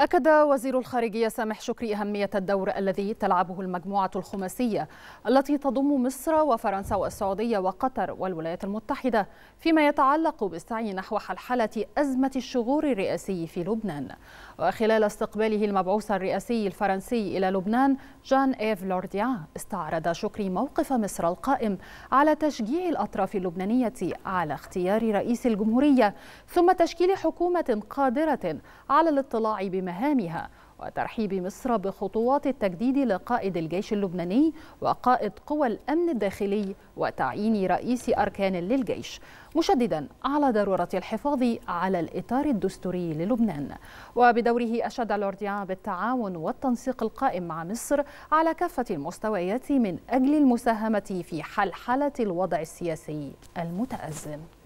أكد وزير الخارجية سامح شكري أهمية الدور الذي تلعبه المجموعة الخماسية التي تضم مصر وفرنسا والسعودية وقطر والولايات المتحدة فيما يتعلق بالسعي نحو حلحلة أزمة الشغور الرئاسي في لبنان وخلال استقباله المبعوث الرئاسي الفرنسي إلى لبنان جان إيف لورديان استعرض شكري موقف مصر القائم على تشجيع الأطراف اللبنانية على اختيار رئيس الجمهورية ثم تشكيل حكومة قادرة على الاطلاع بما مهامها وترحيب مصر بخطوات التجديد لقائد الجيش اللبناني وقائد قوى الامن الداخلي وتعيين رئيس اركان للجيش مشددا على ضروره الحفاظ على الاطار الدستوري للبنان وبدوره اشاد لورديان بالتعاون والتنسيق القائم مع مصر على كافه المستويات من اجل المساهمه في حلحله الوضع السياسي المتازم